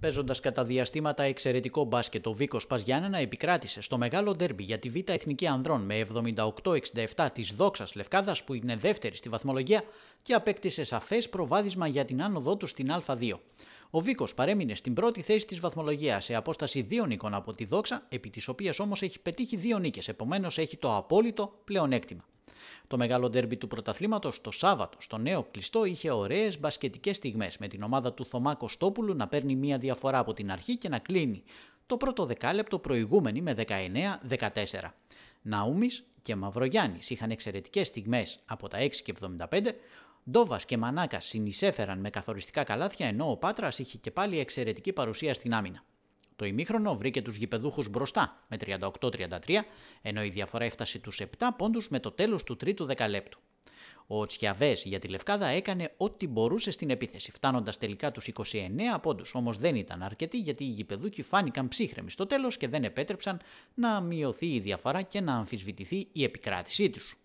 Παίζοντας κατά διαστήματα εξαιρετικό μπάσκετ, ο Βίκος Παζιάννενα επικράτησε στο μεγάλο ντέρμπι για τη Β' Εθνική Ανδρών με 78-67 της Δόξας Λευκάδας που είναι δεύτερη στη βαθμολογία και απέκτησε σαφές προβάδισμα για την άνοδό του στην Α2. Ο Βίκος παρέμεινε στην πρώτη θέση της βαθμολογίας σε απόσταση δύο νίκων από τη Δόξα, επί της οποίας όμως έχει πετύχει δύο νίκες, επομένως έχει το απόλυτο πλεονέκτημα. Το μεγάλο ντέρμπι του πρωταθλήματος το Σάββατο στο νέο κλειστό είχε ωραίες μπασκετικές στιγμές με την ομάδα του Θωμά Κωστόπουλου να παίρνει μία διαφορά από την αρχή και να κλείνει το πρώτο δεκάλεπτο προηγούμενη με 19-14. Ναούμις και Μαυρογιάννης είχαν εξαιρετικές στιγμές από τα 6 και 75, Ντόβας και Μανάκας συνεισέφεραν με καθοριστικά καλάθια ενώ ο Πάτρας είχε και πάλι εξαιρετική παρουσία στην άμυνα το ημίχρονο βρήκε τους γηπεδούχους μπροστά με 38-33, ενώ η διαφορά έφτασε τους 7 πόντους με το τέλος του τρίτου δεκαλέπτου. Ο Τσιαβές για τη Λευκάδα έκανε ό,τι μπορούσε στην επίθεση, φτάνοντας τελικά τους 29 πόντους Όμως δεν ήταν αρκετοί γιατί οι γηπεδούκοι φάνηκαν ψύχρεμοι στο τέλος και δεν επέτρεψαν να μειωθεί η διαφορά και να αμφισβητηθεί η επικράτησή τους.